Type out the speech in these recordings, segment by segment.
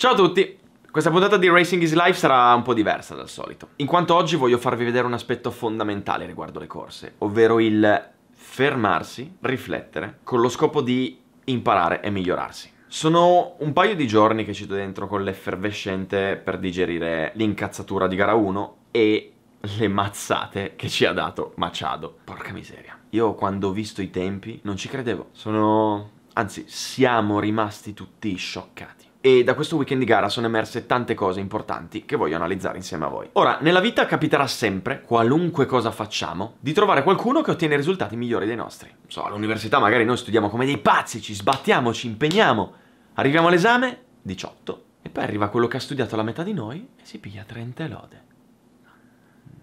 Ciao a tutti! Questa puntata di Racing is Life sarà un po' diversa dal solito, in quanto oggi voglio farvi vedere un aspetto fondamentale riguardo le corse, ovvero il fermarsi, riflettere, con lo scopo di imparare e migliorarsi. Sono un paio di giorni che ci do dentro con l'effervescente per digerire l'incazzatura di gara 1 e le mazzate che ci ha dato Machado. Porca miseria. Io quando ho visto i tempi non ci credevo. Sono... anzi, siamo rimasti tutti scioccati e da questo weekend di gara sono emerse tante cose importanti che voglio analizzare insieme a voi. Ora, nella vita capiterà sempre, qualunque cosa facciamo, di trovare qualcuno che ottiene risultati migliori dei nostri. Non so, all'università magari noi studiamo come dei pazzi, ci sbattiamo, ci impegniamo, arriviamo all'esame, 18, e poi arriva quello che ha studiato la metà di noi e si piglia 30 lode.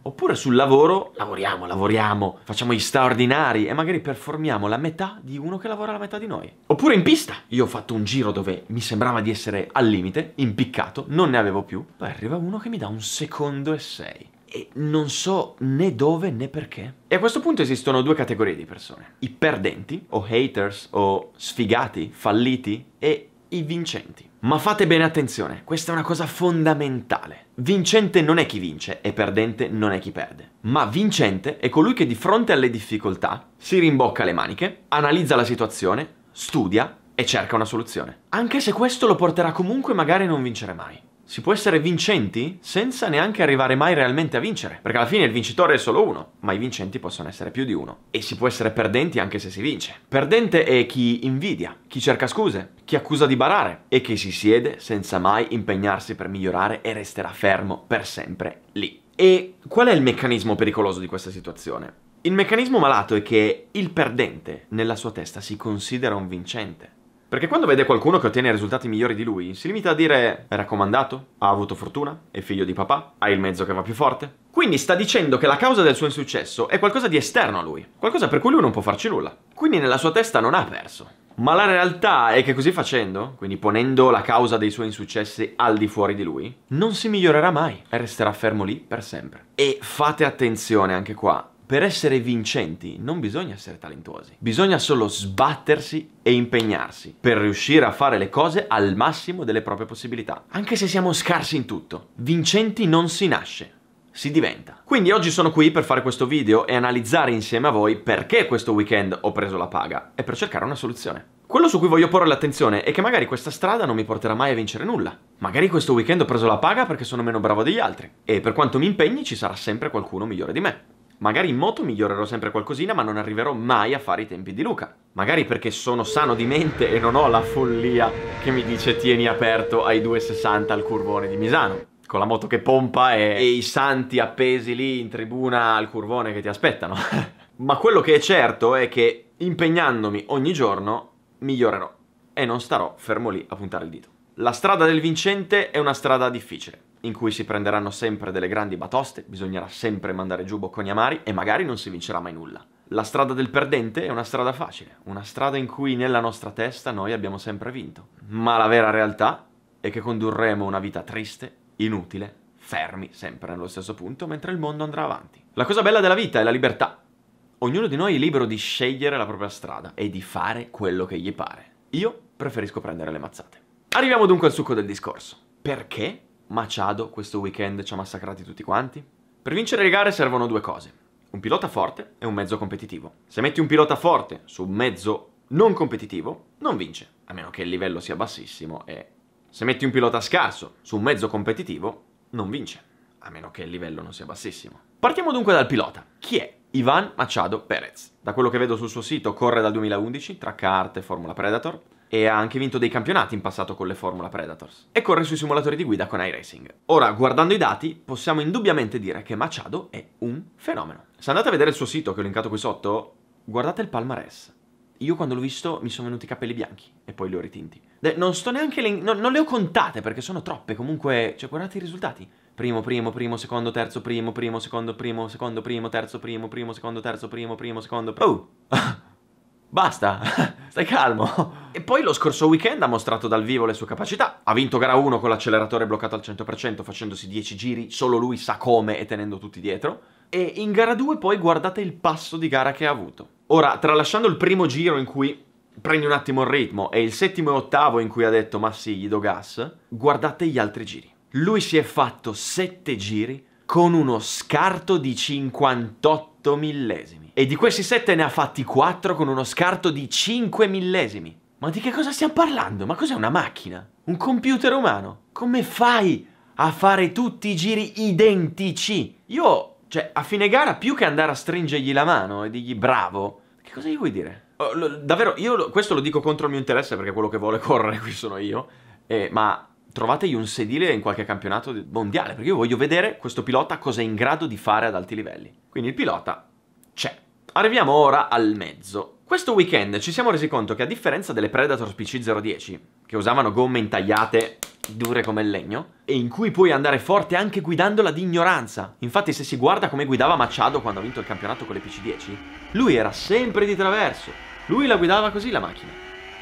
Oppure sul lavoro lavoriamo, lavoriamo, facciamo gli straordinari e magari performiamo la metà di uno che lavora la metà di noi. Oppure in pista. Io ho fatto un giro dove mi sembrava di essere al limite, impiccato, non ne avevo più. Poi arriva uno che mi dà un secondo e sei e non so né dove né perché. E a questo punto esistono due categorie di persone. I perdenti, o haters, o sfigati, falliti, e i vincenti. Ma fate bene attenzione, questa è una cosa fondamentale. Vincente non è chi vince e perdente non è chi perde. Ma vincente è colui che di fronte alle difficoltà si rimbocca le maniche, analizza la situazione, studia e cerca una soluzione. Anche se questo lo porterà comunque magari a non vincere mai si può essere vincenti senza neanche arrivare mai realmente a vincere, perché alla fine il vincitore è solo uno, ma i vincenti possono essere più di uno. E si può essere perdenti anche se si vince. Perdente è chi invidia, chi cerca scuse, chi accusa di barare e chi si siede senza mai impegnarsi per migliorare e resterà fermo per sempre lì. E qual è il meccanismo pericoloso di questa situazione? Il meccanismo malato è che il perdente nella sua testa si considera un vincente perché quando vede qualcuno che ottiene risultati migliori di lui, si limita a dire è raccomandato, ha avuto fortuna, è figlio di papà, ha il mezzo che va più forte. Quindi sta dicendo che la causa del suo insuccesso è qualcosa di esterno a lui, qualcosa per cui lui non può farci nulla. Quindi nella sua testa non ha perso. Ma la realtà è che così facendo, quindi ponendo la causa dei suoi insuccessi al di fuori di lui, non si migliorerà mai e resterà fermo lì per sempre. E fate attenzione anche qua per essere vincenti non bisogna essere talentuosi, bisogna solo sbattersi e impegnarsi per riuscire a fare le cose al massimo delle proprie possibilità. Anche se siamo scarsi in tutto, vincenti non si nasce, si diventa. Quindi oggi sono qui per fare questo video e analizzare insieme a voi perché questo weekend ho preso la paga e per cercare una soluzione. Quello su cui voglio porre l'attenzione è che magari questa strada non mi porterà mai a vincere nulla. Magari questo weekend ho preso la paga perché sono meno bravo degli altri. E per quanto mi impegni ci sarà sempre qualcuno migliore di me. Magari in moto migliorerò sempre qualcosina, ma non arriverò mai a fare i tempi di Luca. Magari perché sono sano di mente e non ho la follia che mi dice tieni aperto ai 2,60 al curvone di Misano. Con la moto che pompa e, e i santi appesi lì in tribuna al curvone che ti aspettano. ma quello che è certo è che impegnandomi ogni giorno migliorerò e non starò fermo lì a puntare il dito. La strada del vincente è una strada difficile in cui si prenderanno sempre delle grandi batoste, bisognerà sempre mandare giù bocconi amari e magari non si vincerà mai nulla. La strada del perdente è una strada facile, una strada in cui nella nostra testa noi abbiamo sempre vinto. Ma la vera realtà è che condurremo una vita triste, inutile, fermi sempre nello stesso punto mentre il mondo andrà avanti. La cosa bella della vita è la libertà. Ognuno di noi è libero di scegliere la propria strada e di fare quello che gli pare. Io preferisco prendere le mazzate. Arriviamo dunque al succo del discorso. Perché Machado questo weekend ci ha massacrati tutti quanti? Per vincere le gare servono due cose, un pilota forte e un mezzo competitivo. Se metti un pilota forte su un mezzo non competitivo, non vince, a meno che il livello sia bassissimo e... Se metti un pilota scarso su un mezzo competitivo, non vince, a meno che il livello non sia bassissimo. Partiamo dunque dal pilota. Chi è Ivan Machado Perez? Da quello che vedo sul suo sito, corre dal 2011 tra carte e Formula Predator e ha anche vinto dei campionati in passato con le Formula Predators, e corre sui simulatori di guida con iRacing. Ora, guardando i dati, possiamo indubbiamente dire che Machado è un fenomeno. Se andate a vedere il suo sito, che ho linkato qui sotto, guardate il palmarès. Io quando l'ho visto mi sono venuti i capelli bianchi e poi li ho ritinti. De, non sto neanche le... No, non le ho contate perché sono troppe, comunque... Cioè, guardate i risultati. Primo, primo, primo, secondo, terzo, primo, primo, secondo, primo, secondo, primo, terzo, primo, primo, secondo, terzo, primo, primo, secondo... Oh! Basta, stai calmo. E poi lo scorso weekend ha mostrato dal vivo le sue capacità. Ha vinto gara 1 con l'acceleratore bloccato al 100%, facendosi 10 giri, solo lui sa come e tenendo tutti dietro. E in gara 2 poi guardate il passo di gara che ha avuto. Ora, tralasciando il primo giro in cui prendi un attimo il ritmo e il settimo e ottavo in cui ha detto ma sì, gli do gas, guardate gli altri giri. Lui si è fatto 7 giri con uno scarto di 58 millesimi. E di questi 7 ne ha fatti 4 con uno scarto di 5 millesimi. Ma di che cosa stiamo parlando? Ma cos'è una macchina? Un computer umano? Come fai a fare tutti i giri identici? Io, cioè, a fine gara più che andare a stringergli la mano e dirgli bravo, che cosa gli vuoi dire? Oh, lo, davvero, io lo, questo lo dico contro il mio interesse perché quello che vuole correre qui sono io, eh, ma trovategli un sedile in qualche campionato mondiale, perché io voglio vedere questo pilota cosa è in grado di fare ad alti livelli. Quindi il pilota c'è. Arriviamo ora al mezzo. Questo weekend ci siamo resi conto che a differenza delle Predator PC 010, che usavano gomme intagliate dure come il legno, e in cui puoi andare forte anche guidandola di ignoranza. Infatti se si guarda come guidava Machado quando ha vinto il campionato con le PC10, lui era sempre di traverso. Lui la guidava così la macchina.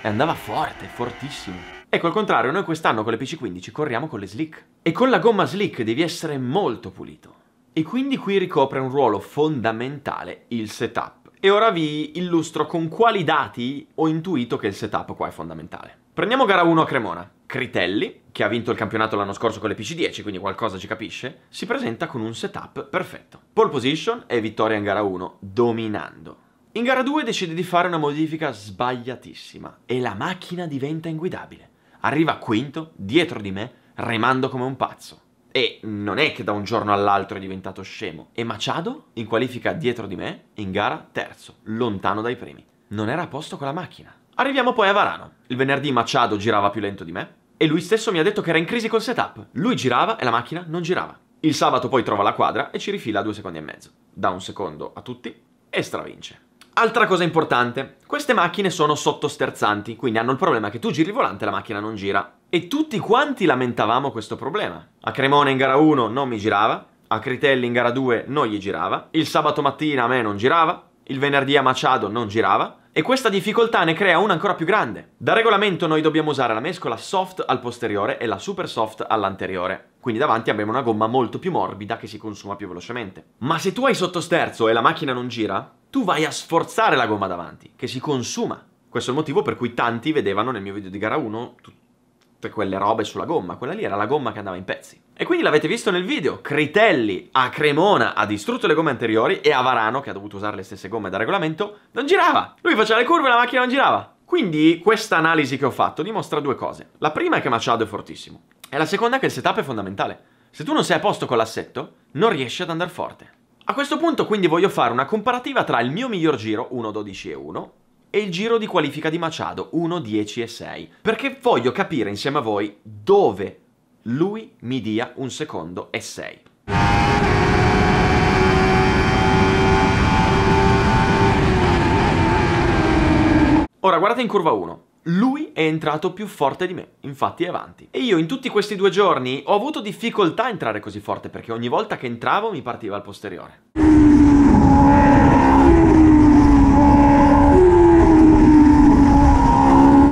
E andava forte, fortissimo. Ecco, al contrario, noi quest'anno con le PC15 corriamo con le slick. E con la gomma slick devi essere molto pulito. E quindi qui ricopre un ruolo fondamentale il setup. E ora vi illustro con quali dati ho intuito che il setup qua è fondamentale. Prendiamo gara 1 a Cremona. Critelli, che ha vinto il campionato l'anno scorso con le PC10, quindi qualcosa ci capisce, si presenta con un setup perfetto. Pole position e vittoria in gara 1, dominando. In gara 2 decide di fare una modifica sbagliatissima e la macchina diventa inguidabile arriva quinto, dietro di me, remando come un pazzo. E non è che da un giorno all'altro è diventato scemo. E Machado, in qualifica dietro di me, in gara terzo, lontano dai primi. Non era a posto con la macchina. Arriviamo poi a Varano. Il venerdì Machado girava più lento di me e lui stesso mi ha detto che era in crisi col setup. Lui girava e la macchina non girava. Il sabato poi trova la quadra e ci rifila a due secondi e mezzo. Da un secondo a tutti e stravince. Altra cosa importante, queste macchine sono sottosterzanti, quindi hanno il problema che tu giri il volante e la macchina non gira. E tutti quanti lamentavamo questo problema. A Cremona in gara 1 non mi girava, a Critelli in gara 2 non gli girava, il sabato mattina a me non girava, il venerdì a Machado non girava, e questa difficoltà ne crea una ancora più grande. Da regolamento noi dobbiamo usare la mescola soft al posteriore e la super soft all'anteriore. Quindi davanti abbiamo una gomma molto più morbida che si consuma più velocemente. Ma se tu hai sottosterzo e la macchina non gira, tu vai a sforzare la gomma davanti, che si consuma. Questo è il motivo per cui tanti vedevano nel mio video di gara 1 tutte quelle robe sulla gomma. Quella lì era la gomma che andava in pezzi. E quindi l'avete visto nel video, Critelli a Cremona ha distrutto le gomme anteriori e a Varano, che ha dovuto usare le stesse gomme da regolamento, non girava. Lui faceva le curve e la macchina non girava. Quindi questa analisi che ho fatto dimostra due cose. La prima è che Machado è fortissimo e la seconda è che il setup è fondamentale. Se tu non sei a posto con l'assetto, non riesci ad andare forte. A questo punto quindi voglio fare una comparativa tra il mio miglior giro 1.12 e 1 e il giro di qualifica di Machado 1.10 e 6, perché voglio capire insieme a voi dove lui mi dia un secondo e 6. Ora guardate in curva 1. Lui è entrato più forte di me, infatti è avanti. E io in tutti questi due giorni ho avuto difficoltà a entrare così forte perché ogni volta che entravo mi partiva al posteriore.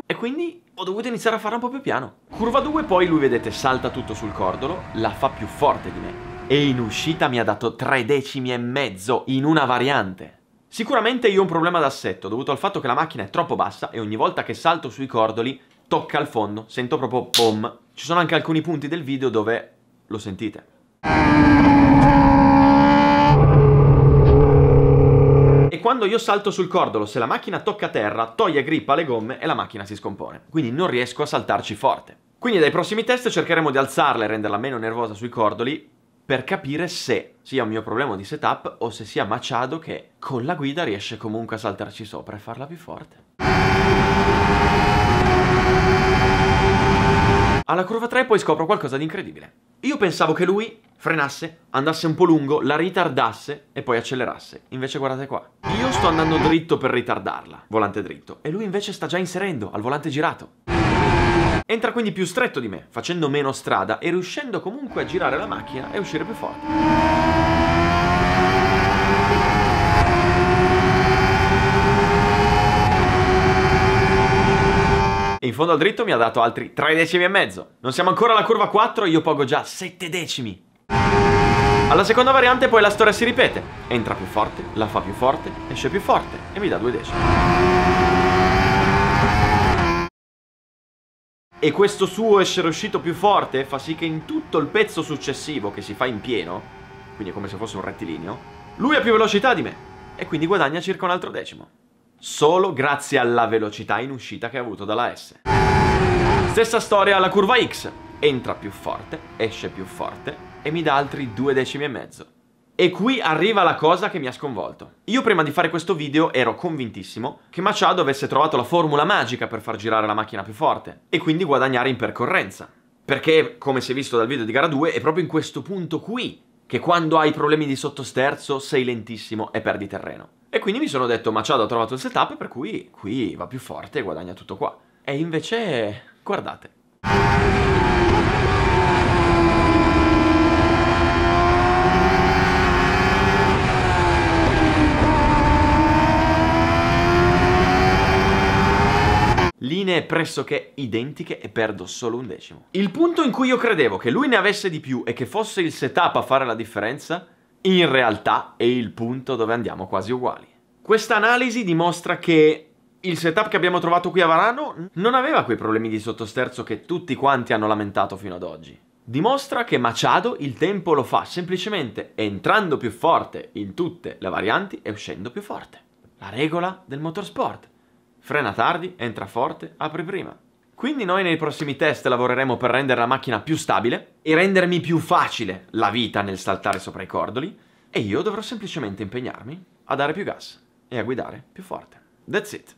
E quindi ho dovuto iniziare a fare un po' più piano. Curva 2 poi lui vedete salta tutto sul cordolo, la fa più forte di me. E in uscita mi ha dato 3 decimi e mezzo in una variante. Sicuramente io ho un problema d'assetto, dovuto al fatto che la macchina è troppo bassa e ogni volta che salto sui cordoli tocca al fondo, sento proprio pom. Ci sono anche alcuni punti del video dove lo sentite. E quando io salto sul cordolo, se la macchina tocca terra, toglie grippa alle gomme e la macchina si scompone. Quindi non riesco a saltarci forte. Quindi dai prossimi test cercheremo di alzarla e renderla meno nervosa sui cordoli per capire se sia un mio problema di setup o se sia Machado che con la guida riesce comunque a saltarci sopra e farla più forte. Alla curva 3 poi scopro qualcosa di incredibile. Io pensavo che lui frenasse, andasse un po' lungo, la ritardasse e poi accelerasse. Invece guardate qua. Io sto andando dritto per ritardarla, volante dritto, e lui invece sta già inserendo al volante girato. Entra quindi più stretto di me, facendo meno strada e riuscendo comunque a girare la macchina e uscire più forte. e in fondo al dritto mi ha dato altri 3 decimi e mezzo. Non siamo ancora alla curva 4 io pogo già 7 decimi. Alla seconda variante poi la storia si ripete. Entra più forte, la fa più forte, esce più forte e mi dà 2 decimi. E questo suo essere uscito più forte fa sì che in tutto il pezzo successivo, che si fa in pieno, quindi è come se fosse un rettilineo, lui ha più velocità di me e quindi guadagna circa un altro decimo. Solo grazie alla velocità in uscita che ha avuto dalla S. Stessa storia alla curva X. Entra più forte, esce più forte e mi dà altri due decimi e mezzo. E qui arriva la cosa che mi ha sconvolto. Io prima di fare questo video ero convintissimo che Machado avesse trovato la formula magica per far girare la macchina più forte e quindi guadagnare in percorrenza. Perché, come si è visto dal video di gara 2, è proprio in questo punto qui che quando hai problemi di sottosterzo sei lentissimo e perdi terreno. E quindi mi sono detto Machado ha trovato il setup per cui qui va più forte e guadagna tutto qua. E invece... guardate. linee pressoché identiche e perdo solo un decimo. Il punto in cui io credevo che lui ne avesse di più e che fosse il setup a fare la differenza, in realtà è il punto dove andiamo quasi uguali. Questa analisi dimostra che il setup che abbiamo trovato qui a Varano non aveva quei problemi di sottosterzo che tutti quanti hanno lamentato fino ad oggi. Dimostra che Machado il tempo lo fa semplicemente entrando più forte in tutte le varianti e uscendo più forte. La regola del motorsport. Frena tardi, entra forte, apri prima. Quindi noi nei prossimi test lavoreremo per rendere la macchina più stabile e rendermi più facile la vita nel saltare sopra i cordoli e io dovrò semplicemente impegnarmi a dare più gas e a guidare più forte. That's it.